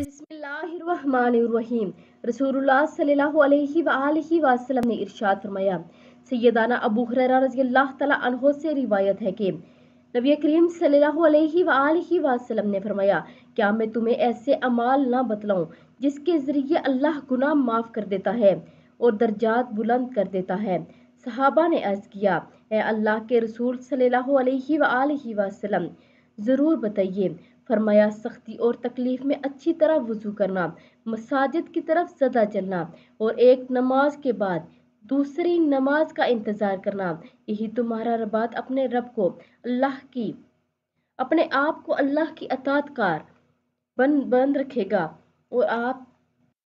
बतलाऊ ऐसे अमाल जिसके ज़रिए अल्लाह गुना माफ़ कर देता है और दर्जात बुलंद कर देता है सहाबा ने अर्ज़ किया है अल्लाह के रसूल सल्लल्लाहु अलैहि वसल्लम ज़रूर बताइए फरमाया सख्ती और तकलीफ़ में अच्छी तरह वज़ू करना मसाजिद की तरफ सदा चलना और एक नमाज के बाद दूसरी नमाज का इंतज़ार करना यही तुम्हारा रबात अपने रब को अल्लाह की अपने आप को अल्लाह की अतात कार बन बंद रखेगा और आप